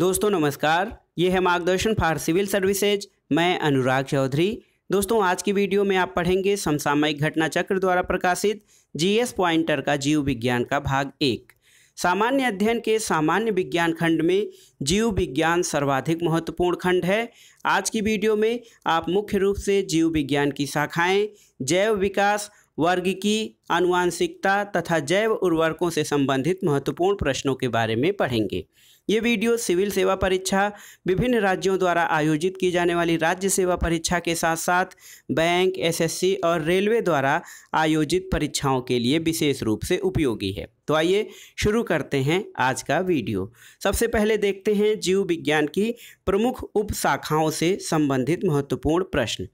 दोस्तों नमस्कार ये है मार्गदर्शन फॉर सिविल सर्विसेज मैं अनुराग चौधरी दोस्तों आज की वीडियो में आप पढ़ेंगे समसामयिक घटना चक्र द्वारा प्रकाशित जीएस पॉइंटर का जीव विज्ञान का भाग एक सामान्य अध्ययन के सामान्य विज्ञान खंड में जीव विज्ञान सर्वाधिक महत्वपूर्ण खंड है आज की वीडियो में आप मुख्य रूप से जीव विज्ञान की शाखाएँ जैव विकास वर्ग की आनुवांशिकता तथा जैव उर्वरकों से संबंधित महत्वपूर्ण प्रश्नों के बारे में पढ़ेंगे ये वीडियो सिविल सेवा परीक्षा विभिन्न राज्यों द्वारा आयोजित की जाने वाली राज्य सेवा परीक्षा के साथ साथ बैंक एसएससी और रेलवे द्वारा आयोजित परीक्षाओं के लिए विशेष रूप से उपयोगी है तो आइए शुरू करते हैं आज का वीडियो सबसे पहले देखते हैं जीव विज्ञान की प्रमुख उप शाखाओं से संबंधित महत्वपूर्ण प्रश्न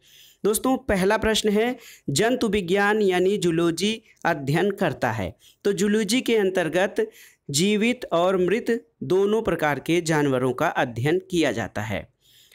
दोस्तों पहला प्रश्न है जंतु विज्ञान यानी जुलोजी अध्ययन करता है तो जुलोजी के अंतर्गत जीवित और मृत दोनों प्रकार के जानवरों का अध्ययन किया जाता है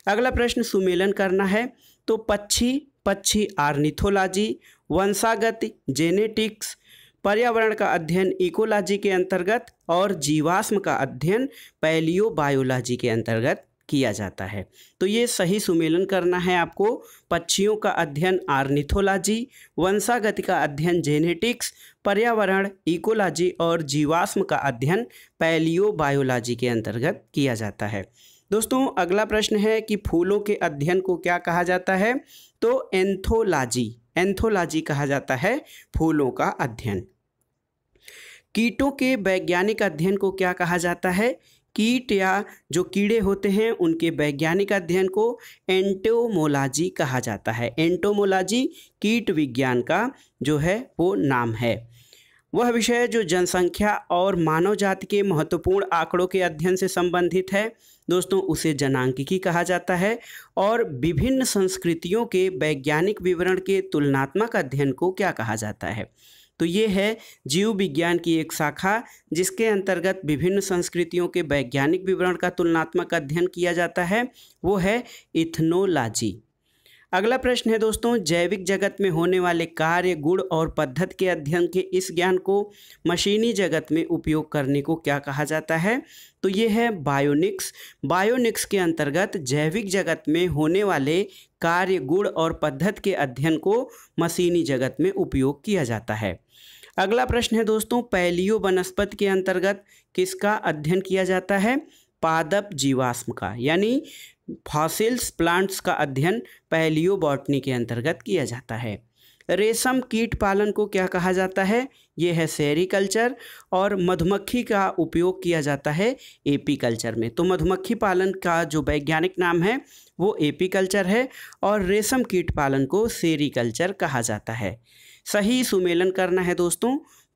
अगला प्रश्न सुमेलन करना है तो पक्षी पक्षी आर्निथोलॉजी वंशागत जेनेटिक्स पर्यावरण का अध्ययन इकोलॉजी के अंतर्गत और जीवाश्म का अध्ययन पैलियो बायोलॉजी के अंतर्गत किया जाता है तो ये सही सुमेलन करना है आपको पक्षियों का अध्ययन आर्निथोलॉजी वंशागति का अध्ययन जेनेटिक्स पर्यावरण इकोलॉजी और जीवाश्म का अध्ययन पैलियोबायोलॉजी के अंतर्गत किया जाता है दोस्तों अगला प्रश्न है कि फूलों के अध्ययन को क्या कहा जाता है तो एंथोलॉजी एंथोलॉजी कहा जाता है फूलों का अध्ययन कीटों के वैज्ञानिक अध्ययन को क्या कहा जाता है कीट या जो कीड़े होते हैं उनके वैज्ञानिक अध्ययन को एंटोमोलॉजी कहा जाता है एंटोमोलॉजी कीट विज्ञान का जो है वो नाम है वह विषय जो जनसंख्या और मानव जाति के महत्वपूर्ण आंकड़ों के अध्ययन से संबंधित है दोस्तों उसे जनांकिकी कहा जाता है और विभिन्न संस्कृतियों के वैज्ञानिक विवरण के तुलनात्मक अध्ययन को क्या कहा जाता है तो ये है जीव विज्ञान की एक शाखा जिसके अंतर्गत विभिन्न संस्कृतियों के वैज्ञानिक विवरण का तुलनात्मक अध्ययन किया जाता है वो है इथनोलॉजी अगला प्रश्न है दोस्तों जैविक जगत में होने वाले कार्य गुण और पद्धत के अध्ययन के इस ज्ञान को मशीनी जगत में उपयोग करने को क्या कहा जाता है तो ये है बायोनिक्स बायोनिक्स के अंतर्गत जैविक जगत में होने वाले कार्य गुण और पद्धत के अध्ययन को मशीनी जगत में उपयोग किया जाता है अगला प्रश्न है दोस्तों पैलियो वनस्पति के अंतर्गत किसका अध्ययन किया जाता है पादप जीवाश्म का यानी फॉसिल्स प्लांट्स का अध्ययन पैलियो बॉटनी के अंतर्गत किया जाता है रेशम कीट पालन को क्या कहा जाता है यह है सेरिकल्चर और मधुमक्खी का उपयोग किया जाता है एपीकल्चर में तो मधुमक्खी पालन का जो वैज्ञानिक नाम है वो एपीकल्चर है और रेशम कीट पालन को सेरिकल्चर कहा जाता है सही सुमेलन करना है दोस्तों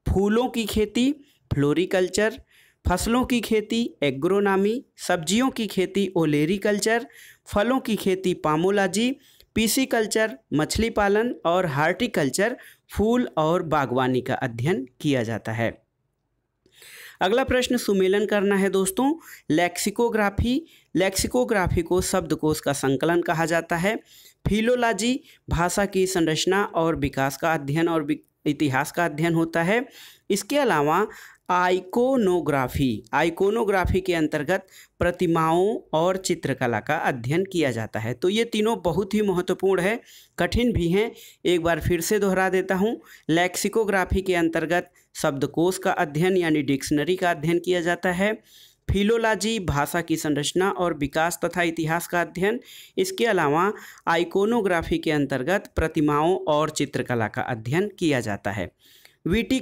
फूलों की खेती फ्लोरिकल्चर फसलों की खेती एग्रोनामी सब्जियों की खेती ओलेरिकल्चर फलों की खेती पामोलॉजी पीसीकल्चर मछली पालन और हार्टिकल्चर फूल और बागवानी का अध्ययन किया जाता है अगला प्रश्न सुमेलन करना है दोस्तों लैक्सिकोग्राफी लैक्सिकोग्राफी को शब्दकोश का संकलन कहा जाता है फिलोलॉजी भाषा की संरचना और विकास का अध्ययन और इतिहास का अध्ययन होता है इसके अलावा आइकोनोग्राफी आइकोनोग्राफी के अंतर्गत प्रतिमाओं और चित्रकला का अध्ययन किया जाता है तो ये तीनों बहुत ही महत्वपूर्ण है कठिन भी हैं एक बार फिर से दोहरा देता हूँ लेक्सिकोग्राफी के अंतर्गत शब्दकोश का अध्ययन यानी डिक्शनरी का अध्ययन किया जाता है फिलोलॉजी भाषा की संरचना और विकास तथा इतिहास का अध्ययन इसके अलावा आइकोनोग्राफी के अंतर्गत प्रतिमाओं और चित्रकला का अध्ययन किया जाता है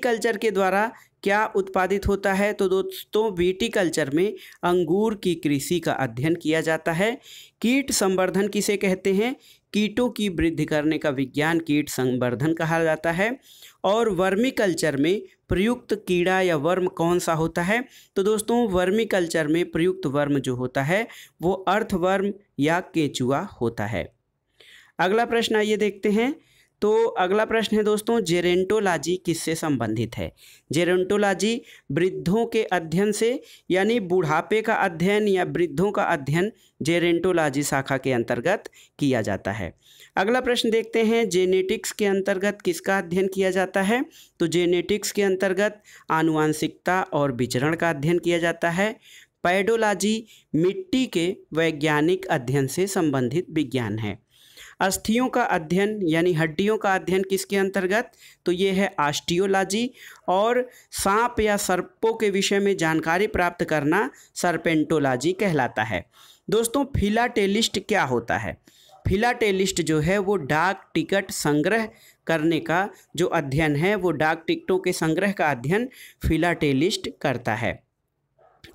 कल्चर के द्वारा क्या उत्पादित होता है तो दोस्तों कल्चर में अंगूर की कृषि का अध्ययन किया जाता है कीट संवर्धन किसे कहते हैं कीटों की वृद्धि करने का विज्ञान कीट संवर्धन कहा जाता है और वर्मी कल्चर में प्रयुक्त कीड़ा या वर्म कौन सा होता है तो दोस्तों वर्मी कल्चर में प्रयुक्त वर्म जो होता है वो अर्थवर्म या केचुआ होता है अगला प्रश्न आइए देखते हैं तो अगला प्रश्न है दोस्तों जेरेंटोलॉजी किससे संबंधित है जेरेंटोलॉजी वृद्धों के अध्ययन से यानी बुढ़ापे का अध्ययन या वृद्धों का अध्ययन जेरेंटोलॉजी शाखा के अंतर्गत किया जाता है अगला प्रश्न देखते हैं जेनेटिक्स के अंतर्गत किसका अध्ययन किया जाता है तो जेनेटिक्स के अंतर्गत आनुवांशिकता और विचरण का अध्ययन किया जाता है पैडोलॉजी मिट्टी के वैज्ञानिक अध्ययन से संबंधित विज्ञान है अस्थियों का अध्ययन यानी हड्डियों का अध्ययन किसके अंतर्गत तो ये है आस्टियोलॉजी और सांप या सर्पों के विषय में जानकारी प्राप्त करना सर्पेंटोलॉजी कहलाता है दोस्तों फिलाटेलिस्ट क्या होता है फिलाटेलिस्ट जो है वो डाक टिकट संग्रह करने का जो अध्ययन है वो डाक टिकटों के संग्रह का अध्ययन फिलाटेलिस्ट करता है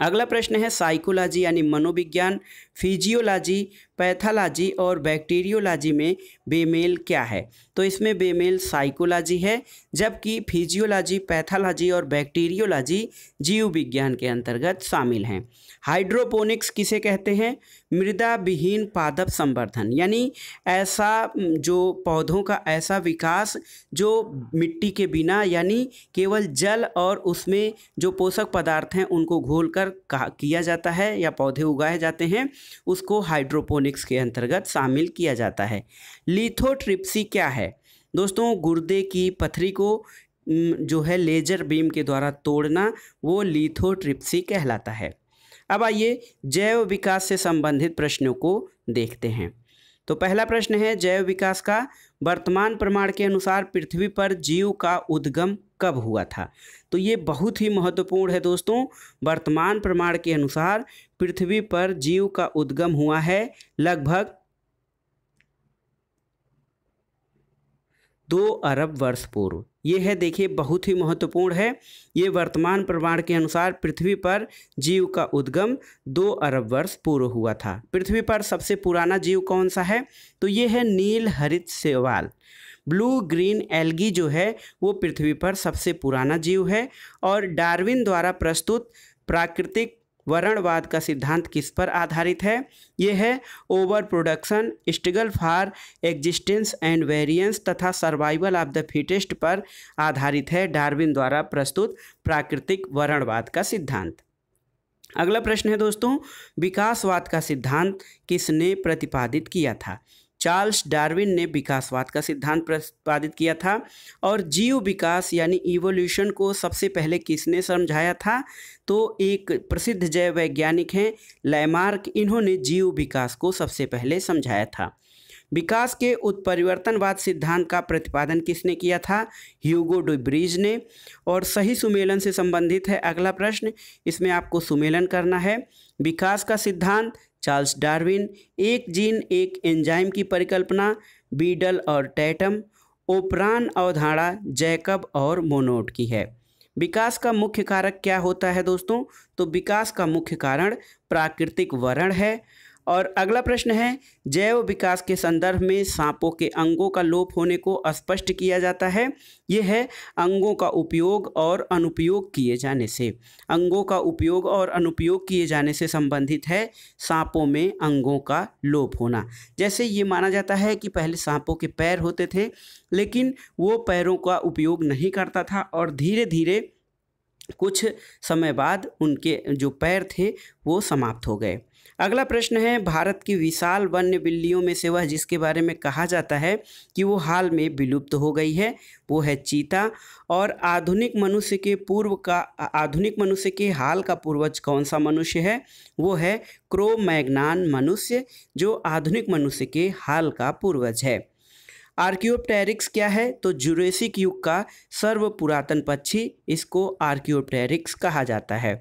अगला प्रश्न है साइकोलॉजी यानी मनोविज्ञान फिजियोलॉजी पैथालॉजी और बैक्टीरियोलॉजी में बेमेल क्या है तो इसमें बेमेल साइकोलॉजी है जबकि फिजियोलॉजी पैथालॉजी और बैक्टीरियोलॉजी जीव विज्ञान के अंतर्गत शामिल हैं हाइड्रोपोनिक्स किसे कहते हैं मृदा विहीन पादप संवर्धन यानी ऐसा जो पौधों का ऐसा विकास जो मिट्टी के बिना यानी केवल जल और उसमें जो पोषक पदार्थ हैं उनको घोल कर किया जाता है या पौधे उगाए जाते हैं उसको हाइड्रोपोनिक इलेक्ट्रॉनिक्स के अंतर्गत शामिल किया जाता है लिथोट्रिप्सी क्या है दोस्तों गुर्दे की पथरी को जो है लेजर बीम के द्वारा तोड़ना वो लिथोट्रिप्सी कहलाता है अब आइए जैव विकास से संबंधित प्रश्नों को देखते हैं तो पहला प्रश्न है जैव विकास का वर्तमान प्रमाण के अनुसार पृथ्वी पर जीव का उद्गम कब हुआ था तो ये बहुत ही महत्वपूर्ण है दोस्तों वर्तमान प्रमाण के अनुसार पृथ्वी पर जीव का उद्गम हुआ है लगभग दो अरब वर्ष पूर्व ये है देखिए बहुत ही महत्वपूर्ण है ये वर्तमान प्रमाण के अनुसार पृथ्वी पर जीव का उद्गम दो अरब वर्ष पूर्व हुआ था पृथ्वी पर सबसे पुराना जीव कौन सा है तो ये है नील हरित सेवाल ब्लू ग्रीन एल्गी जो है वो पृथ्वी पर सबसे पुराना जीव है और डार्विन द्वारा प्रस्तुत प्राकृतिक वर्णवाद का सिद्धांत किस पर आधारित है यह है over production struggle for existence and variance तथा सर्वाइवल ऑफ द फिटेस्ट पर आधारित है डार्विन द्वारा प्रस्तुत प्राकृतिक वर्णवाद का सिद्धांत अगला प्रश्न है दोस्तों विकासवाद का सिद्धांत किसने प्रतिपादित किया था चार्ल्स डार्विन ने विकासवाद का सिद्धांत प्रतिपादित किया था और जीव विकास यानी इवोल्यूशन को सबसे पहले किसने समझाया था तो एक प्रसिद्ध जैव वैज्ञानिक हैं लैमार्क इन्होंने जीव विकास को सबसे पहले समझाया था विकास के उत्परिवर्तनवाद सिद्धांत का प्रतिपादन किसने किया था ह्यूगो डुब्रिज ने और सही सुमेलन से संबंधित है अगला प्रश्न इसमें आपको सुमेलन करना है विकास का सिद्धांत चार्ल्स डार्विन एक जीन एक एंजाइम की परिकल्पना बीडल और टैटम ओपरान अवधारणा जैकब और मोनोट की है विकास का मुख्य कारक क्या होता है दोस्तों तो विकास का मुख्य कारण प्राकृतिक वर्ण है और अगला प्रश्न है जैव विकास के संदर्भ में सांपों के अंगों का लोप होने को स्पष्ट किया जाता है यह है अंगों का उपयोग और अनुपयोग किए जाने से अंगों का उपयोग और अनुपयोग किए जाने से संबंधित है सांपों में अंगों का लोप होना जैसे ये माना जाता है कि पहले सांपों के पैर होते थे लेकिन वो पैरों का उपयोग नहीं करता था और धीरे धीरे कुछ समय बाद उनके जो पैर थे वो समाप्त हो गए अगला प्रश्न है भारत की विशाल वन्य बिल्लियों में से वह जिसके बारे में कहा जाता है कि वो हाल में विलुप्त हो गई है वो है चीता और आधुनिक मनुष्य के पूर्व का आधुनिक मनुष्य के हाल का पूर्वज कौन सा मनुष्य है वो है क्रोमैग्नान मनुष्य जो आधुनिक मनुष्य के हाल का पूर्वज है आर्क्योप्टेरिक्स क्या है तो जुरेसिक युग का सर्व पुरातन पक्षी इसको आर्क्योपटेरिक्स कहा जाता है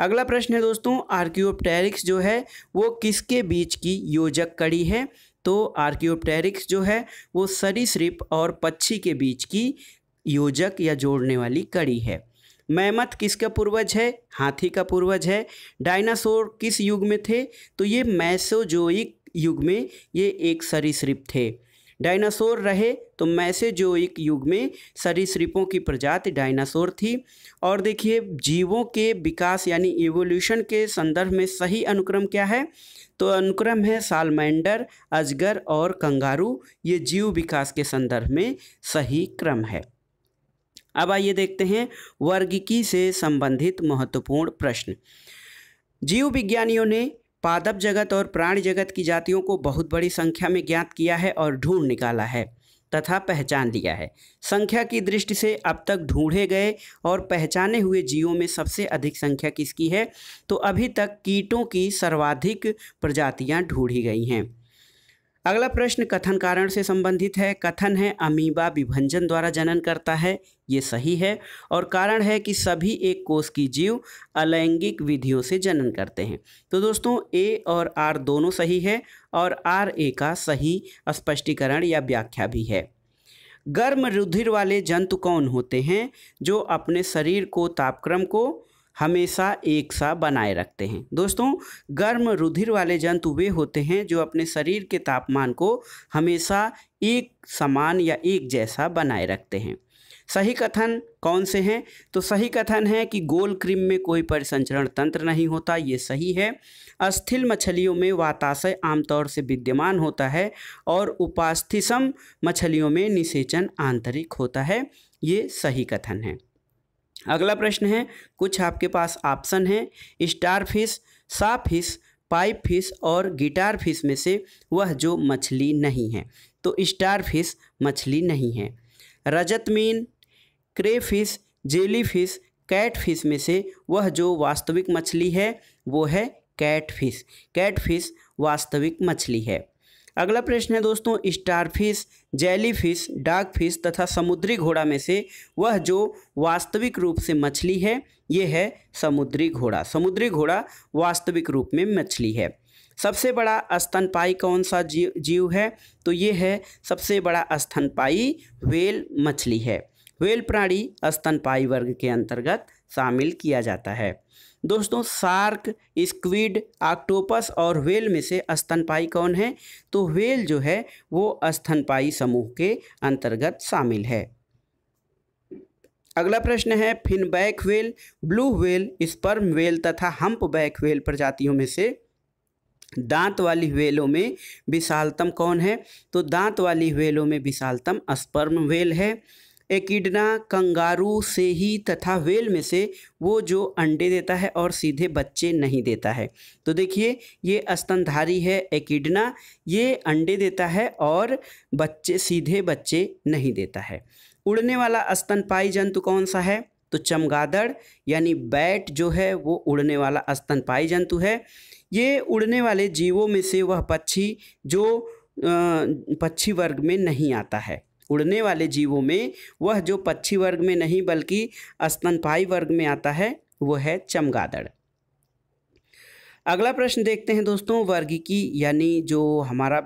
अगला प्रश्न है दोस्तों आर्क्योप्टेरिक्स जो है वो किसके बीच की योजक कड़ी है तो आर्क्योपटेरिक्स जो है वो सरीसृप और पक्षी के बीच की योजक या जोड़ने वाली कड़ी है मैमथ किसका पूर्वज है हाथी का पूर्वज है डायनासोर किस युग में थे तो ये मैसोजोइक युग में ये एक सरीसृप थे डायनासोर रहे तो मैसे जो एक युग में सरीसृपों की प्रजाति डायनासोर थी और देखिए जीवों के विकास यानी इवोल्यूशन के संदर्भ में सही अनुक्रम क्या है तो अनुक्रम है सालमेंडर अजगर और कंगारू ये जीव विकास के संदर्भ में सही क्रम है अब आइए देखते हैं वर्गिकी से संबंधित महत्वपूर्ण प्रश्न जीव विज्ञानियों ने पादप जगत और प्राणी जगत की जातियों को बहुत बड़ी संख्या में ज्ञात किया है और ढूंढ निकाला है तथा पहचान लिया है संख्या की दृष्टि से अब तक ढूंढे गए और पहचाने हुए जीवों में सबसे अधिक संख्या किसकी है तो अभी तक कीटों की सर्वाधिक प्रजातियां ढूंढी गई हैं अगला प्रश्न कथन कारण से संबंधित है कथन है अमीबा विभंजन द्वारा जनन करता है ये सही है और कारण है कि सभी एक कोष की जीव अलैंगिक विधियों से जनन करते हैं तो दोस्तों ए और आर दोनों सही है और आर ए का सही स्पष्टीकरण या व्याख्या भी है गर्म रुधिर वाले जंतु कौन होते हैं जो अपने शरीर को तापक्रम को हमेशा एक सा बनाए रखते हैं दोस्तों गर्म रुधिर वाले जंतु वे होते हैं जो अपने शरीर के तापमान को हमेशा एक समान या एक जैसा बनाए रखते हैं सही कथन कौन से हैं तो सही कथन है कि गोल क्रीम में कोई परिसंचरण तंत्र नहीं होता ये सही है अस्थिल मछलियों में वाताशय आमतौर से विद्यमान होता है और उपास्थिसम मछलियों में निषेचन आंतरिक होता है ये सही कथन है अगला प्रश्न है कुछ आपके पास ऑप्शन है star fish saw fish pipe fish और गिटार फिश में से वह जो मछली नहीं है तो स्टार फिश मछली नहीं है रजत मीन cray fish jelly fish cat fish में से वह जो वास्तविक मछली है वो है कैट फिश कैट फिश वास्तविक मछली है अगला प्रश्न है दोस्तों स्टारफिश जेलीफिश डार्क फिश तथा समुद्री घोड़ा में से वह जो वास्तविक रूप से मछली है ये है समुद्री घोड़ा समुद्री घोड़ा वास्तविक रूप में मछली है सबसे बड़ा स्तनपाई कौन सा जीव जीव है तो ये है सबसे बड़ा स्तनपाई व्हेल मछली है व्हेल प्राणी स्तनपाई वर्ग के अंतर्गत शामिल किया जाता है दोस्तों शार्क स्क्विड ऑक्टोपस और व्हेल में से स्तनपाई कौन है तो व्हेल जो है वो स्तनपाई समूह के अंतर्गत शामिल है अगला प्रश्न है fin back whale blue whale sperm whale तथा हम्प बैक व्हेल प्रजातियों में से दांत वाली व्हेलों में विशालतम कौन है तो दांत वाली व्हेलों में विशालतम स्पर्म व्हेल है एकिडना कंगारू से ही तथा वेल में से वो जो अंडे देता है और सीधे बच्चे नहीं देता है तो देखिए ये स्तनधारी है एकिडना ये अंडे देता है और बच्चे सीधे बच्चे नहीं देता है उड़ने वाला स्तनपाई जंतु कौन सा है तो चमगादड़ यानी बैट जो है वो उड़ने वाला स्तनपाई जंतु है ये उड़ने वाले जीवों में से वह पक्षी जो पक्षी वर्ग में नहीं आता है उड़ने वाले जीवों में वह जो पक्षी वर्ग में नहीं बल्कि स्तनपाई वर्ग में आता है वह है चमगादड़ अगला प्रश्न देखते हैं दोस्तों वर्गीकी यानी जो हमारा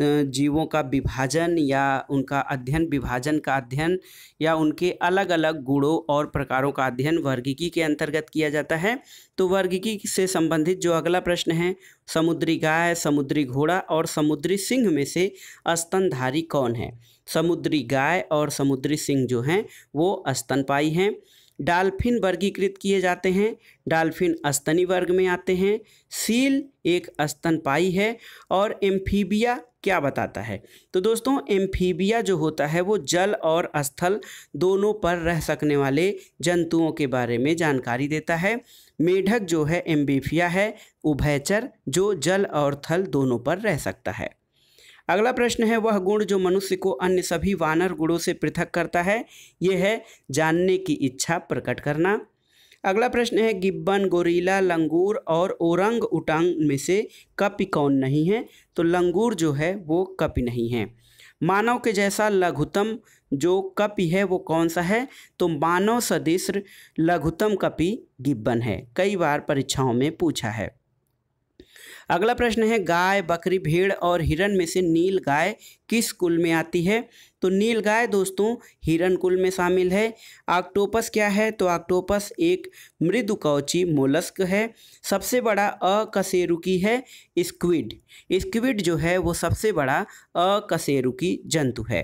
जीवों का विभाजन या उनका अध्ययन विभाजन का अध्ययन या उनके अलग अलग गुणों और प्रकारों का अध्ययन वर्गीकी के अंतर्गत किया जाता है तो वर्गीकी से संबंधित जो अगला प्रश्न है समुद्री गाय समुद्री घोड़ा और समुद्री सिंह में से स्तनधारी कौन है समुद्री गाय और समुद्री सिंह जो हैं वो स्तनपाई हैं डाल्फिन वर्गीकृत किए जाते हैं डाल्फिन स्तनी वर्ग में आते हैं सील एक स्तनपाई है और एम्फीबिया क्या बताता है तो दोस्तों एम्फीबिया जो होता है वो जल और स्थल दोनों पर रह सकने वाले जंतुओं के बारे में जानकारी देता है मेढक जो है एम्बीफिया है उभयचर जो जल और थल दोनों पर रह सकता है अगला प्रश्न है वह गुण जो मनुष्य को अन्य सभी वानर गुणों से पृथक करता है यह है जानने की इच्छा प्रकट करना अगला प्रश्न है गिब्बन गोरीला लंगूर और ओरंग उटांग में से कपि कौन नहीं है तो लंगूर जो है वो कपि नहीं है मानव के जैसा लघुतम जो कपि है वो कौन सा है तो मानव सदृश लघुतम कपि गिब्बन है कई बार परीक्षाओं में पूछा है अगला प्रश्न है गाय बकरी भेड़ और हिरण में से नील गाय किस कुल में आती है तो नील गाय दोस्तों हिरण कुल में शामिल है आक्टोपस क्या है तो ऑक्टोपस एक मृदु कौची मोलस्क है सबसे बड़ा अकशेरुकी है स्क्विड स्क्विड जो है वो सबसे बड़ा अकशेरुकी जंतु है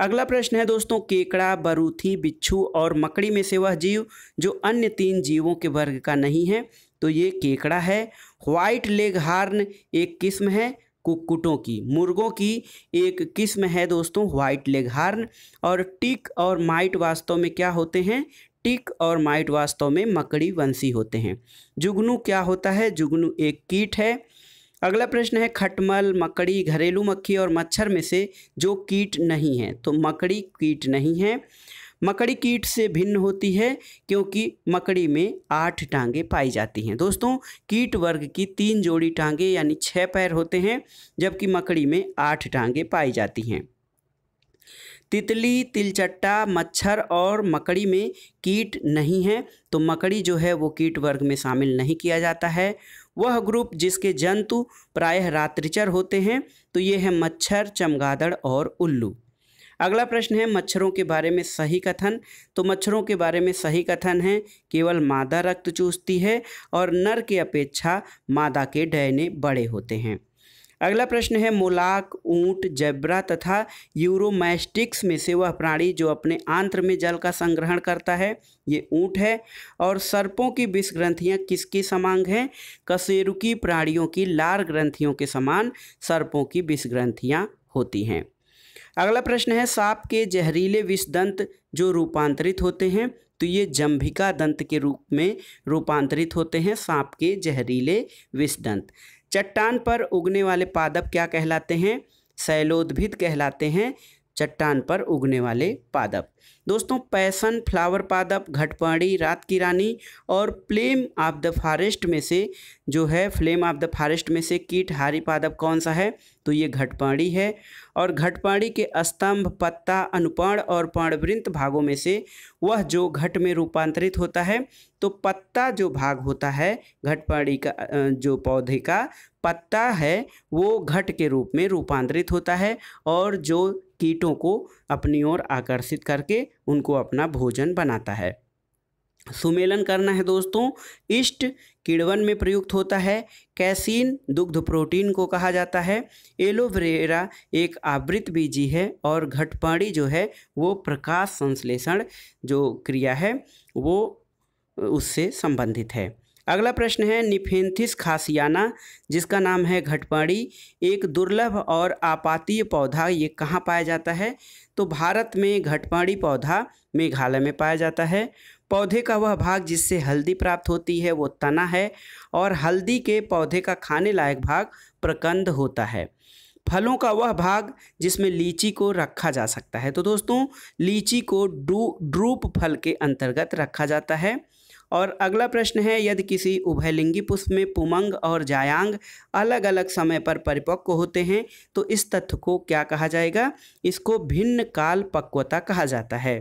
अगला प्रश्न है दोस्तों केकड़ा बरूथी बिच्छू और मकड़ी में से वह जीव जो अन्य तीन जीवों के वर्ग का नहीं है तो ये केकड़ा है व्हाइट लेग हार्न एक किस्म है कुक्कुटों की मुर्गों की एक किस्म है दोस्तों व्हाइट लेग हार्न और टिक और माइट वास्तव में क्या होते हैं टिक और माइट वास्तव में मकड़ी वंशी होते हैं जुगनू क्या होता है जुगनू एक कीट है अगला प्रश्न है खटमल मकड़ी घरेलू मक्खी और मच्छर में से जो कीट नहीं है तो मकड़ी कीट नहीं है मकड़ी कीट से भिन्न होती है क्योंकि मकड़ी में आठ टांगे पाई जाती हैं दोस्तों कीट वर्ग की तीन जोड़ी टांगे यानी छः पैर होते हैं जबकि मकड़ी में आठ टांगे पाई जाती हैं तितली तिलचट्टा मच्छर और मकड़ी में कीट नहीं है तो मकड़ी जो है वो कीट वर्ग में शामिल नहीं किया जाता है वह ग्रुप जिसके जंतु प्रायः रात्रिचर होते हैं तो ये है मच्छर चमगादड़ और उल्लू अगला प्रश्न है मच्छरों के बारे में सही कथन तो मच्छरों के बारे में सही कथन है केवल मादा रक्त चूसती है और नर के अपेक्षा मादा के डयने बड़े होते हैं अगला प्रश्न है मोलाक ऊंट जैब्रा तथा यूरोमैस्टिक्स में से वह प्राणी जो अपने आंत्र में जल का संग्रहण करता है ये ऊंट है और सर्पों की विष ग्रंथियाँ किसकी समांग हैं कसेरुकी प्राणियों की लार ग्रंथियों के समान सर्पों की विष ग्रंथियाँ होती हैं अगला प्रश्न है सांप के जहरीले विषदंत जो रूपांतरित होते हैं तो ये जंभिका दंत के रूप में रूपांतरित होते हैं सांप के जहरीले विषदंत चट्टान पर उगने वाले पादप क्या कहलाते हैं शैलोद्भिद कहलाते हैं चट्टान पर उगने वाले पादप दोस्तों पैसन फ्लावर पादप घटपाड़ी रात की रानी और फ्लेम ऑफ द फॉरेस्ट में से जो है फ्लेम ऑफ द फॉरेस्ट में से कीट हारी पादप कौन सा है तो ये घटपाड़ी है और घटपाड़ी के स्तंभ पत्ता अनुपर्ण और पाणवृंत भागों में से वह जो घट में रूपांतरित होता है तो पत्ता जो भाग होता है घटपाड़ी का जो पौधे का पत्ता है वो घट के रूप में रूपांतरित होता है और जो कीटों को अपनी ओर आकर्षित करके उनको अपना भोजन बनाता है सुमेलन करना है दोस्तों इष्ट किड़वन में प्रयुक्त होता है कैसीन दुग्ध प्रोटीन को कहा जाता है एलोवेरा एक आवृत बीजी है और घटपाड़ी जो है वो प्रकाश संश्लेषण जो क्रिया है वो उससे संबंधित है अगला प्रश्न है निफेंथिस खासियाना जिसका नाम है घटपाड़ी एक दुर्लभ और आपातीय पौधा ये कहाँ पाया जाता है तो भारत में घटपाड़ी पौधा मेघालय में पाया जाता है पौधे का वह भाग जिससे हल्दी प्राप्त होती है वो तना है और हल्दी के पौधे का खाने लायक भाग प्रकंद होता है फलों का वह भाग जिसमें लीची को रखा जा सकता है तो दोस्तों लीची को ड्रू ड्रूप फल के अंतर्गत रखा जाता है और अगला प्रश्न है यदि किसी उभयलिंगी पुष्प में पुमंग और जायांग अलग अलग समय पर परिपक्व होते हैं तो इस तथ्य को क्या कहा जाएगा इसको भिन्न काल पक्वता कहा जाता है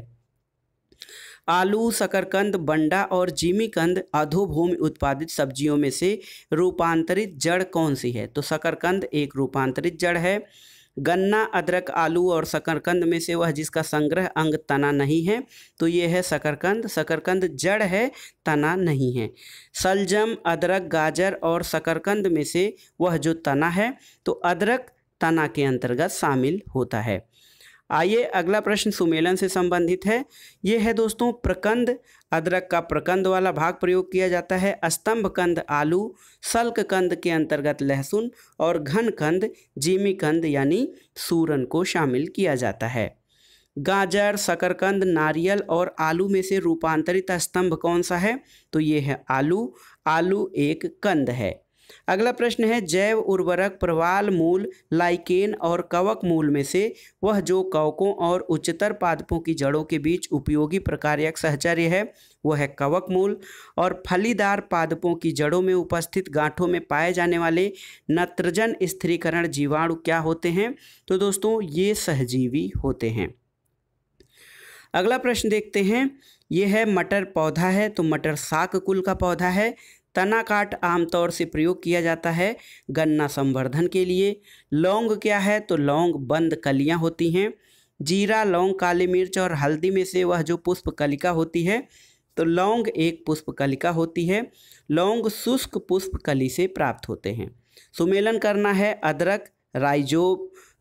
आलू शकरकंद बंडा और जीमीकंद अधोभूमि उत्पादित सब्जियों में से रूपांतरित जड़ कौन सी है तो शकरकंद एक रूपांतरित जड़ है गन्ना अदरक आलू और शकरकंद में से वह जिसका संग्रह अंग तना नहीं है तो ये है शकरकंद शकरकंद जड़ है तना नहीं है सलजम अदरक गाजर और शकरकंद में से वह जो तना है तो अदरक तना के अंतर्गत शामिल होता है आइए अगला प्रश्न सुमेलन से संबंधित है ये है दोस्तों प्रकंद अदरक का प्रकंद वाला भाग प्रयोग किया जाता है स्तंभ कंद आलू सल्क कंद के अंतर्गत लहसुन और घन कंद जीमी कंद यानी सूरन को शामिल किया जाता है गाजर शकरकंद नारियल और आलू में से रूपांतरित स्तंभ कौन सा है तो ये है आलू आलू एक कंद है अगला प्रश्न है जैव उर्वरक प्रवाल मूल लाइकेन और कवक मूल में से वह जो कवकों और उच्चतर पादपों की जड़ों के बीच उपयोगी प्रकार्यक सहचर्य है वह है कवक मूल और फलीदार पादपों की जड़ों में उपस्थित गांठों में पाए जाने वाले नत्रजन स्थिरीकरण जीवाणु क्या होते हैं तो दोस्तों ये सहजीवी होते हैं अगला प्रश्न देखते हैं यह है मटर पौधा है तो मटर साक कुल का पौधा है तना काट आमतौर से प्रयोग किया जाता है गन्ना संवर्धन के लिए लौंग क्या है तो लौंग बंद कलियां होती हैं जीरा लौंग काली मिर्च और हल्दी में से वह जो पुष्प कलिका होती है तो लौंग एक पुष्प कलिका होती है लौंग शुष्क पुष्प कली से प्राप्त होते हैं सुमेलन करना है अदरक राइजो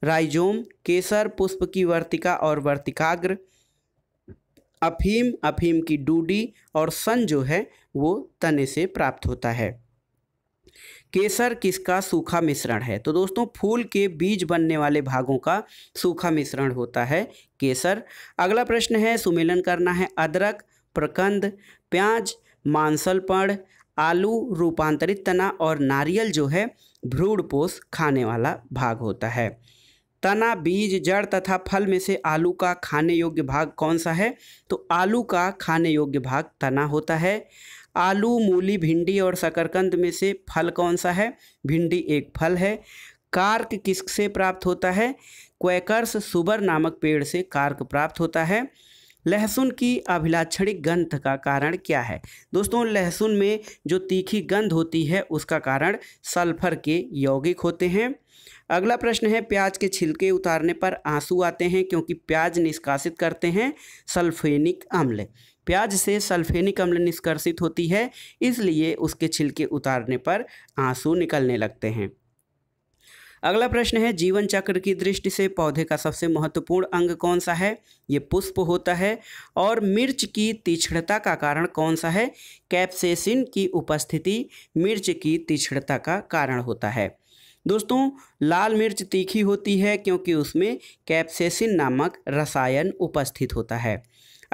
राइजोम केसर पुष्प की वर्तिका और वर्तिकाग्र अफीम अफीम की डूडी और सन जो है वो तने से प्राप्त होता है केसर किसका सूखा मिश्रण है तो दोस्तों फूल के बीज बनने वाले भागों का सूखा मिश्रण होता है केसर अगला प्रश्न है सुमेलन करना है अदरक प्रकंद प्याज मांसलपण आलू रूपांतरित तना और नारियल जो है भ्रूणपोष खाने वाला भाग होता है तना बीज जड़ तथा फल में से आलू का खाने योग्य भाग कौन सा है तो आलू का खाने योग्य भाग तना होता है आलू मूली भिंडी और शकरकंद में से फल कौन सा है भिंडी एक फल है कार्क किससे प्राप्त होता है क्वेकर्स सुबर नामक पेड़ से कार्क प्राप्त होता है लहसुन की अभिलाक्षणिक गंध का कारण क्या है दोस्तों लहसुन में जो तीखी गंध होती है उसका कारण सल्फर के यौगिक होते हैं अगला प्रश्न है प्याज के छिलके उतारने पर आंसू आते हैं क्योंकि प्याज निष्कासित करते हैं सल्फेनिक अम्ल प्याज से सल्फेनिक अम्ल निष्कर्षित होती है इसलिए उसके छिलके उतारने पर आंसू निकलने लगते हैं अगला प्रश्न है जीवन चक्र की दृष्टि से पौधे का सबसे महत्वपूर्ण अंग कौन सा है ये पुष्प होता है और मिर्च की तीक्ष्णता का कारण कौन सा है कैप्सेसिन की उपस्थिति मिर्च की तीक्ष्णता का कारण होता है दोस्तों लाल मिर्च तीखी होती है क्योंकि उसमें कैप्सेसिन नामक रसायन उपस्थित होता है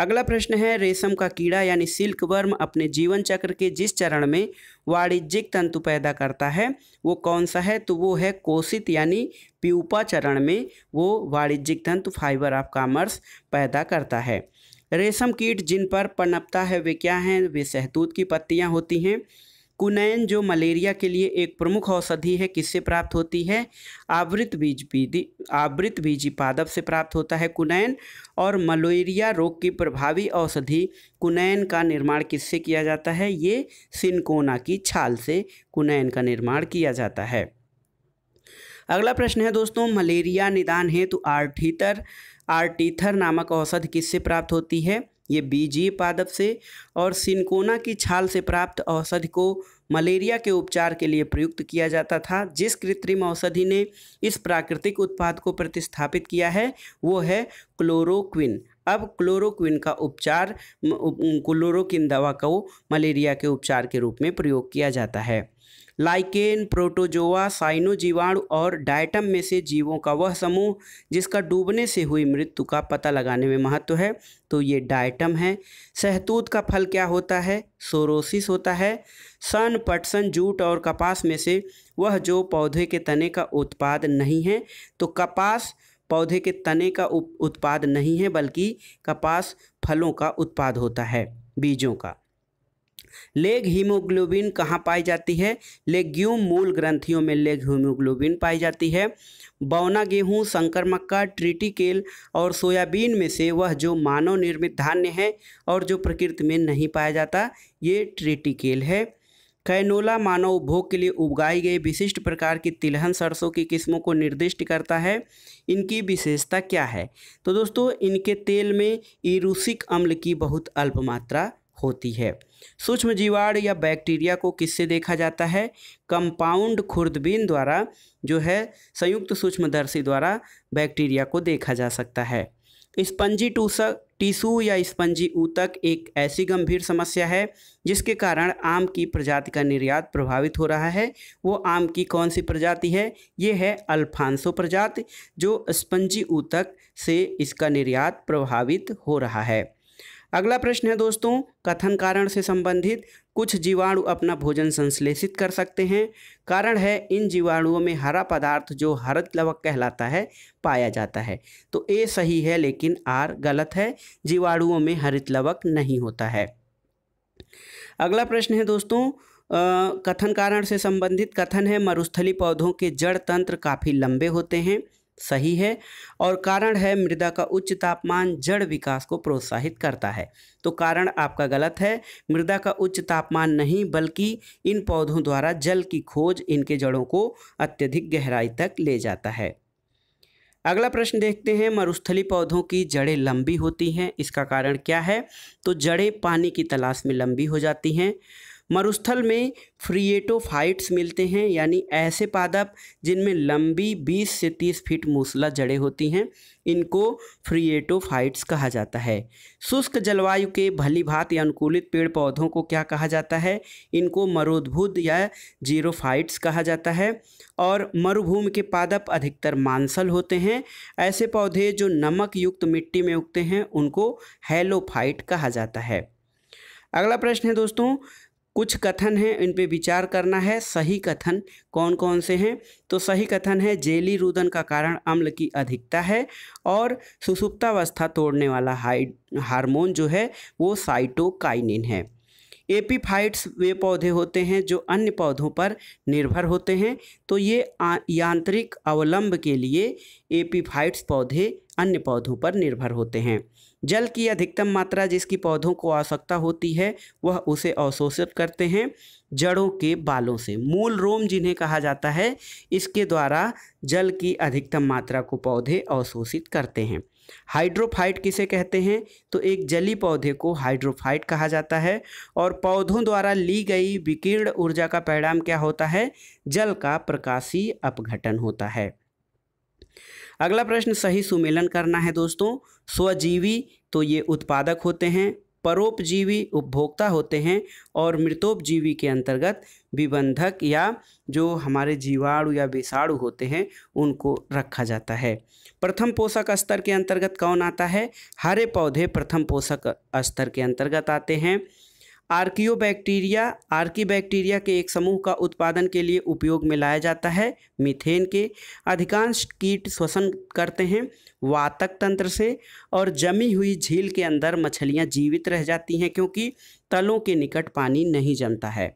अगला प्रश्न है रेशम का कीड़ा यानी सिल्क वर्म अपने जीवन चक्र के जिस चरण में वाणिज्यिक तंतु पैदा करता है वो कौन सा है तो वो है कोशित यानी प्यूपा चरण में वो वाणिज्यिक तंतु फाइबर ऑफ कामर्स पैदा करता है रेशम कीट जिन पर पनपता है वे क्या हैं वे सहतूत की पत्तियाँ होती हैं कुनैन जो मलेरिया के लिए एक प्रमुख औषधि है किससे प्राप्त होती है आवृत बीज बीदी आवृत बीजी पादप से प्राप्त होता है कुनैन और मलेरिया रोग की प्रभावी औषधि कुनैन का निर्माण किससे किया जाता है ये सिनकोना की छाल से कुनैन का निर्माण किया जाता है अगला प्रश्न है दोस्तों मलेरिया निदान हेतु आर्टीथर आर्टीथर नामक औषधि किससे प्राप्त होती है ये बीजी पादप से और सिनकोना की छाल से प्राप्त औषधि को मलेरिया के उपचार के लिए प्रयुक्त किया जाता था जिस कृत्रिम औषधि ने इस प्राकृतिक उत्पाद को प्रतिस्थापित किया है वो है क्लोरोक्विन अब क्लोरोक्विन का उपचार क्लोरोक्विन दवा को मलेरिया के उपचार के रूप में प्रयोग किया जाता है लाइकेन प्रोटोजोआ साइनो जीवाणु और डायटम में से जीवों का वह समूह जिसका डूबने से हुई मृत्यु का पता लगाने में महत्व है तो ये डायटम है सहतूत का फल क्या होता है सोरोसिस होता है सन पटसन जूट और कपास में से वह जो पौधे के तने का उत्पाद नहीं है तो कपास पौधे के तने का उत्पाद नहीं है बल्कि कपास फलों का उत्पाद होता है बीजों का लेग हीमोग्लोबिन कहाँ पाई जाती है लेग्यूम मूल ग्रंथियों में लेग हीमोग्लोबिन पाई जाती है बौना गेहूँ संकर मक्का ट्रिटिकेल और सोयाबीन में से वह जो मानव निर्मित धान्य है और जो प्रकृति में नहीं पाया जाता ये ट्रिटिकेल है कैनोला मानव उपभोग के लिए उगाई गई विशिष्ट प्रकार की तिलहन सरसों की किस्मों को निर्दिष्ट करता है इनकी विशेषता क्या है तो दोस्तों इनके तेल में ईरूसिक अम्ल की बहुत अल्प मात्रा होती है सूक्ष्म जीवाणु या बैक्टीरिया को किससे देखा जाता है कंपाउंड खुर्दबीन द्वारा जो है संयुक्त सूक्ष्मदर्शी द्वारा बैक्टीरिया को देखा जा सकता है स्पंजी टूसक टिशू या स्पंजी ऊतक एक ऐसी गंभीर समस्या है जिसके कारण आम की प्रजाति का निर्यात प्रभावित हो रहा है वो आम की कौन सी प्रजाति है ये है अल्फांसो प्रजाति जो स्पंजी ऊतक से इसका निर्यात प्रभावित हो रहा है अगला प्रश्न है दोस्तों कथन कारण से संबंधित कुछ जीवाणु अपना भोजन संश्लेषित कर सकते हैं कारण है इन जीवाणुओं में हरा पदार्थ जो हरत लवक कहलाता है पाया जाता है तो ए सही है लेकिन आर गलत है जीवाणुओं में हरित लवक नहीं होता है अगला प्रश्न है दोस्तों कथन कारण से संबंधित कथन है मरुस्थली पौधों के जड़ तंत्र काफ़ी लंबे होते हैं सही है और कारण है मृदा का उच्च तापमान जड़ विकास को प्रोत्साहित करता है तो कारण आपका गलत है मृदा का उच्च तापमान नहीं बल्कि इन पौधों द्वारा जल की खोज इनके जड़ों को अत्यधिक गहराई तक ले जाता है अगला प्रश्न देखते हैं मरुस्थली पौधों की जड़ें लंबी होती हैं इसका कारण क्या है तो जड़ें पानी की तलाश में लंबी हो जाती हैं मरुस्थल में फ्रिएटोफाइट्स मिलते हैं यानी ऐसे पादप जिनमें लंबी 20 से 30 फीट मूसला जड़ें होती हैं इनको फ्रिएटोफाइट्स कहा जाता है शुष्क जलवायु के भली या अनुकूलित पेड़ पौधों को क्या कहा जाता है इनको मरुद्भुद या जीरोफाइट्स कहा जाता है और मरुभूमि के पादप अधिकतर मांसल होते हैं ऐसे पौधे जो नमक युक्त मिट्टी में उगते हैं उनको हेलोफाइट कहा जाता है अगला प्रश्न है दोस्तों कुछ कथन हैं इन पे विचार करना है सही कथन कौन कौन से हैं तो सही कथन है जेली रुदन का कारण अम्ल की अधिकता है और सुसुप्तावस्था तोड़ने वाला हाइड हार्मोन जो है वो साइटोकाइनिन है एपीफाइट्स वे पौधे होते हैं जो अन्य पौधों पर निर्भर होते हैं तो ये यांत्रिक अवलंब के लिए एपीफाइट्स पौधे अन्य पौधों पर निर्भर होते हैं जल की अधिकतम मात्रा जिसकी पौधों को आवश्यकता होती है वह उसे अवशोषित करते हैं जड़ों के बालों से मूल रोम जिन्हें कहा जाता है इसके द्वारा जल की अधिकतम मात्रा को पौधे अवशोषित करते हैं हाइड्रोफाइट किसे कहते हैं तो एक जली पौधे को हाइड्रोफाइट कहा जाता है और पौधों द्वारा ली गई विकीर्ण ऊर्जा का परिणाम क्या होता है जल का प्रकाशीय अपघटन होता है अगला प्रश्न सही सुमेलन करना है दोस्तों स्वजीवी तो ये उत्पादक होते हैं परोपजीवी उपभोक्ता होते हैं और मृतोपजीवी के अंतर्गत विबंधक या जो हमारे जीवाणु या विषाणु होते हैं उनको रखा जाता है प्रथम पोषक स्तर के अंतर्गत कौन आता है हरे पौधे प्रथम पोषक स्तर के अंतर्गत आते हैं आर्कियोबैक्टीरिया बैक्टीरिया के एक समूह का उत्पादन के लिए उपयोग में लाया जाता है मीथेन के अधिकांश कीट श्वसन करते हैं वातक तंत्र से और जमी हुई झील के अंदर मछलियां जीवित रह जाती हैं क्योंकि तलों के निकट पानी नहीं जमता है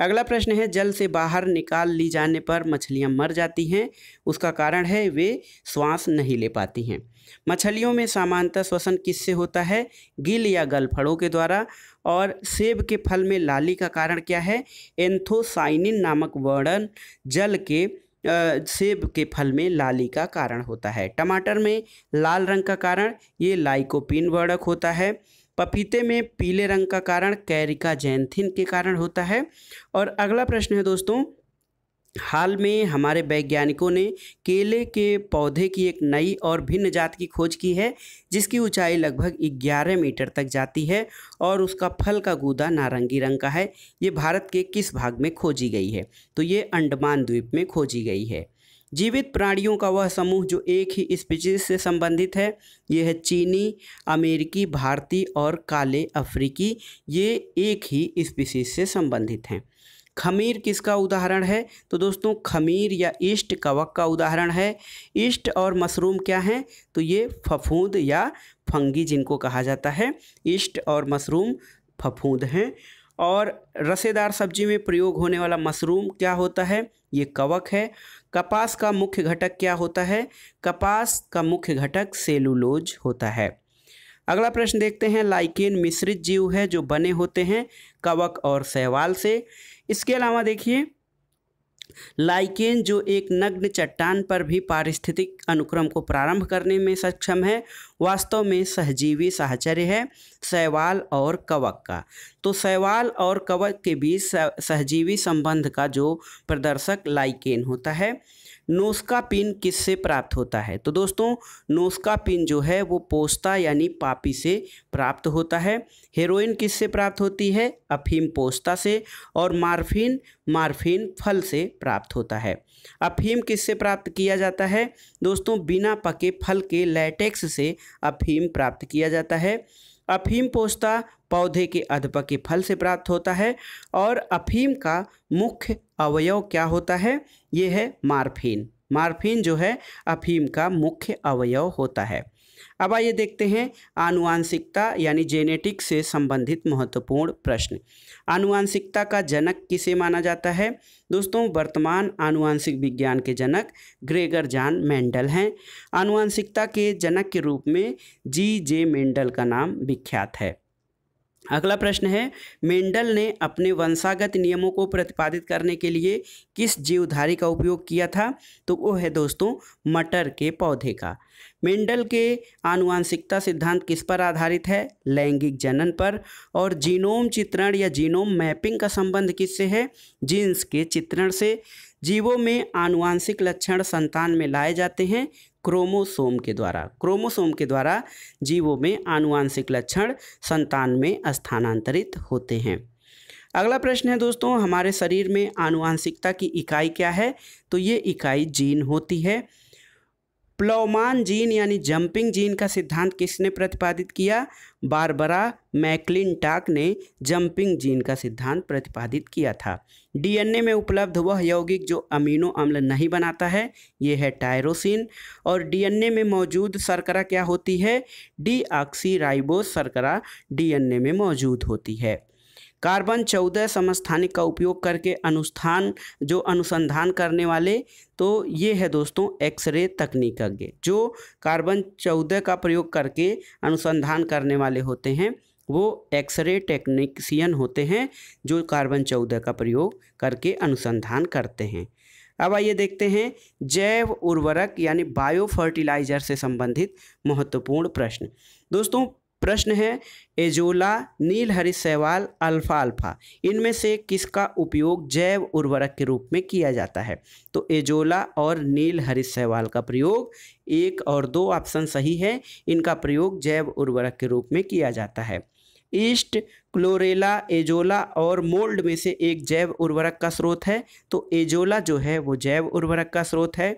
अगला प्रश्न है जल से बाहर निकाल ली जाने पर मछलियां मर जाती हैं उसका कारण है वे श्वास नहीं ले पाती हैं मछलियों में सामान्यतः श्वसन किससे होता है गिल या गलफड़ों के द्वारा और सेब के फल में लाली का कारण क्या है एंथोसाइनिन नामक वर्णन जल के सेब के फल में लाली का कारण होता है टमाटर में लाल रंग का कारण ये लाइकोपिन वर्णक होता है पपीते में पीले रंग का कारण कैरिका जैंथिन के कारण होता है और अगला प्रश्न है दोस्तों हाल में हमारे वैज्ञानिकों ने केले के पौधे की एक नई और भिन्न जात की खोज की है जिसकी ऊंचाई लगभग 11 मीटर तक जाती है और उसका फल का गूदा नारंगी रंग का है ये भारत के किस भाग में खोजी गई है तो ये अंडमान द्वीप में खोजी गई है जीवित प्राणियों का वह समूह जो एक ही स्पीसीज से संबंधित है यह है चीनी अमेरिकी भारतीय और काले अफ्रीकी ये एक ही स्पीसीज से संबंधित हैं खमीर किसका उदाहरण है तो दोस्तों खमीर या ईस्ट कवक का उदाहरण है ईस्ट और मशरूम क्या हैं तो ये फफूंद या फंगी जिनको कहा जाता है ईस्ट और मशरूम फफूंद हैं और रसेदार सब्जी में प्रयोग होने वाला मशरूम क्या होता है ये कवक है कपास का मुख्य घटक क्या होता है कपास का मुख्य घटक सेलुलोज होता है अगला प्रश्न देखते हैं लाइकेन मिश्रित जीव है जो बने होते हैं कवक और सहवाल से इसके अलावा देखिए लाइकेन जो एक नग्न चट्टान पर भी पारिस्थितिक अनुक्रम को प्रारंभ करने में सक्षम है वास्तव में सहजीवी साहचर्य है सहवाल और कवक का तो सहवाल और कवक के बीच सहजीवी संबंध का जो प्रदर्शक लाइकेन होता है नोस्का पिन किससे प्राप्त होता है तो दोस्तों नोस्का पिन जो है वो पोस्ता यानी पापी से प्राप्त होता है हेरोइन किससे प्राप्त होती है अफीम पोस्ता से और मार्फिन मार्फिन फल से प्राप्त होता है अफीम किससे प्राप्त किया जाता है दोस्तों बिना पके फल के लैटेक्स से अफीम प्राप्त किया जाता है अफीम पोस्ता पौधे के अधपके फल से प्राप्त होता है और अफीम का मुख्य अवयव क्या होता है ये है मारफीन मारफीन जो है अफीम का मुख्य अवयव होता है अब आइए देखते हैं आनुवांशिकता यानी जेनेटिक से संबंधित महत्वपूर्ण प्रश्न आनुवांशिकता का जनक किसे माना जाता है दोस्तों वर्तमान आनुवांशिक विज्ञान के जनक ग्रेगर जान मेंडल हैं आनुवांशिकता के जनक के रूप में जी जे मेंडल का नाम विख्यात है अगला प्रश्न है मेंडल ने अपने वंशागत नियमों को प्रतिपादित करने के लिए किस जीवधारी का उपयोग किया था तो वो है दोस्तों मटर के पौधे का मेंडल के आनुवांशिकता सिद्धांत किस पर आधारित है लैंगिक जनन पर और जीनोम चित्रण या जीनोम मैपिंग का संबंध किससे है जीन्स के चित्रण से जीवों में आनुवांशिक लक्षण संतान में लाए जाते हैं क्रोमोसोम के द्वारा क्रोमोसोम के द्वारा जीवों में आनुवांशिक लक्षण संतान में स्थानांतरित होते हैं अगला प्रश्न है दोस्तों हमारे शरीर में आनुवांशिकता की इकाई क्या है तो ये इकाई जीन होती है प्लोमान जीन यानी जंपिंग जीन का सिद्धांत किसने प्रतिपादित किया बारबरा मैकलिन टाक ने जंपिंग जीन का सिद्धांत प्रतिपादित किया था डीएनए में उपलब्ध वह यौगिक जो अमीनो अम्ल नहीं बनाता है ये है टायरोसिन और डीएनए में मौजूद शर्करा क्या होती है डी राइबोस शर्करा डीएनए में मौजूद होती है कार्बन चौदह समस्थानिक का उपयोग करके अनुष्ठान जो अनुसंधान करने वाले तो ये है दोस्तों एक्सरे तकनीकज्ञ जो कार्बन चौदह का प्रयोग करके अनुसंधान करने वाले होते हैं वो एक्सरे टेक्निकियन होते हैं जो कार्बन चौदह का प्रयोग करके अनुसंधान करते हैं अब आइए देखते हैं जैव उर्वरक यानी बायो फर्टिलाइजर से संबंधित महत्वपूर्ण प्रश्न दोस्तों प्रश्न है एजोला नील हरी सहवाल अल्फा अल्फा इनमें से किसका उपयोग जैव उर्वरक के रूप में किया जाता है तो एजोला और नील हरी सहवाल का प्रयोग एक और दो ऑप्शन सही है इनका प्रयोग जैव उर्वरक के रूप में किया जाता है ईस्ट क्लोरेला एजोला और मोल्ड में से एक जैव उर्वरक का स्रोत है तो एजोला जो है वो जैव उर्वरक का स्रोत है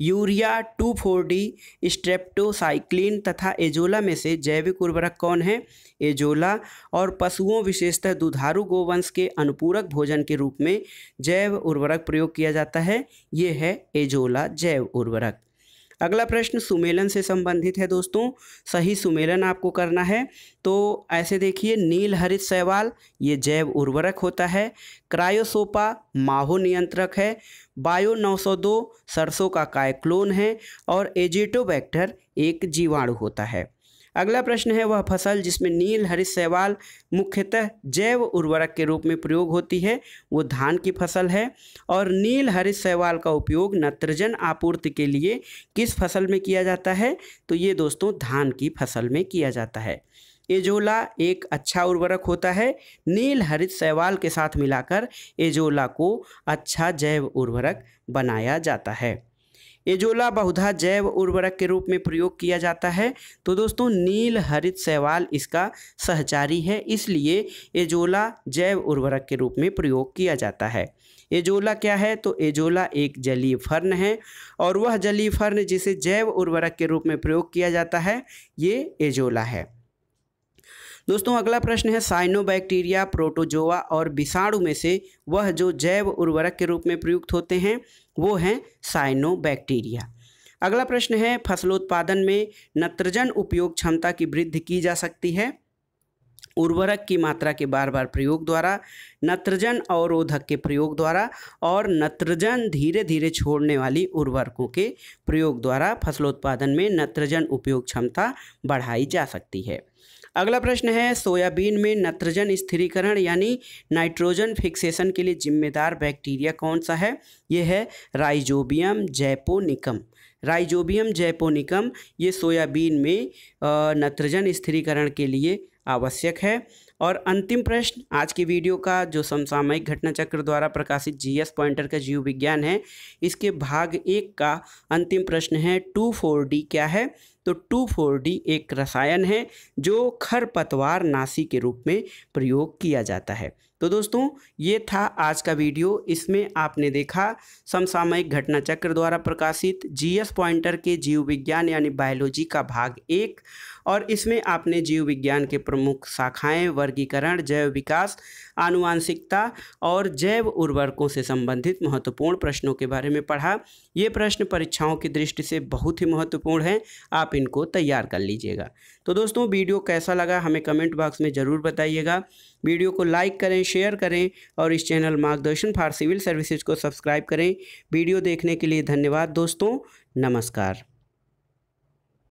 urea two four D streptocycline तथा एजोला में से जैविक उर्वरक कौन है एजोला और पशुओं विशेषतः दुधारू गोवंश के अनुपूरक भोजन के रूप में जैव उर्वरक प्रयोग किया जाता है ये है एजोला जैव उर्वरक अगला प्रश्न सुमेलन से संबंधित है दोस्तों सही सुमेलन आपको करना है तो ऐसे देखिए नील हरित शैवाल ये जैव उर्वरक होता है क्रायोसोपा माहो नियंत्रक है बायो 902 सरसों का कायक्लोन है और एजेटोबैक्टर एक जीवाणु होता है अगला प्रश्न है वह फसल जिसमें नील हरित शैवाल मुख्यतः जैव उर्वरक के रूप में प्रयोग होती है वो धान की फसल है और नील हरित शैवाल का उपयोग नत्रजन आपूर्ति के लिए किस फसल में किया जाता है तो ये दोस्तों धान की फसल में किया जाता है एजोला एक अच्छा उर्वरक होता है नील हरित शैवाल के साथ मिलाकर एजोला को अच्छा जैव उर्वरक बनाया जाता है एजोला बहुधा जैव उर्वरक के रूप में प्रयोग किया जाता है तो दोस्तों नील हरित शैवाल इसका सहचारी है इसलिए एजोला जैव उर्वरक के रूप में प्रयोग किया जाता है एजोला क्या है तो एजोला एक जलीय फर्न है और वह जलीय फर्न जिसे जैव उर्वरक के रूप में प्रयोग किया जाता है ये एजोला है दोस्तों अगला प्रश्न है साइनोबैक्टीरिया प्रोटोजोआ और विषाणु में से वह जो जैव उर्वरक के रूप में प्रयुक्त होते हैं वो हैं साइनोबैक्टीरिया अगला प्रश्न है फसलोत्पादन में नत्रजन उपयोग क्षमता की वृद्धि की जा सकती है उर्वरक की मात्रा के बार बार प्रयोग द्वारा नत्रजन अवरोधक के प्रयोग द्वारा और नत्रजन धीरे धीरे छोड़ने वाली उर्वरकों के प्रयोग द्वारा फसलोत्पादन में नत्रजन उपयोग क्षमता बढ़ाई जा सकती है अगला प्रश्न है सोयाबीन में नत्रजन स्थिरीकरण यानी नाइट्रोजन फिक्सेशन के लिए जिम्मेदार बैक्टीरिया कौन सा है यह है राइजोबियम जैपोनिकम राइजोबियम जैपोनिकम ये सोयाबीन में नत्रजन स्थिरीकरण के लिए आवश्यक है और अंतिम प्रश्न आज की वीडियो का जो समसामयिक घटना चक्र द्वारा प्रकाशित जीएस पॉइंटर का जीव विज्ञान है इसके भाग एक का अंतिम प्रश्न है टू फोर डी क्या है तो टू फोर डी एक रसायन है जो खरपतवार नाशी के रूप में प्रयोग किया जाता है तो दोस्तों ये था आज का वीडियो इसमें आपने देखा समसामयिक घटना चक्र द्वारा प्रकाशित जीएस पॉइंटर के जीव विज्ञान यानी बायोलॉजी का भाग एक और इसमें आपने जीव विज्ञान के प्रमुख शाखाएं वर्गीकरण जैव विकास आनुवांशिकता और जैव उर्वरकों से संबंधित महत्वपूर्ण प्रश्नों के बारे में पढ़ा ये प्रश्न परीक्षाओं की दृष्टि से बहुत ही महत्वपूर्ण हैं आप इनको तैयार कर लीजिएगा तो दोस्तों वीडियो कैसा लगा हमें कमेंट बॉक्स में ज़रूर बताइएगा वीडियो को लाइक करें शेयर करें और इस channel Margdarshan for civil services को सब्सक्राइब करें वीडियो देखने के लिए धन्यवाद दोस्तों नमस्कार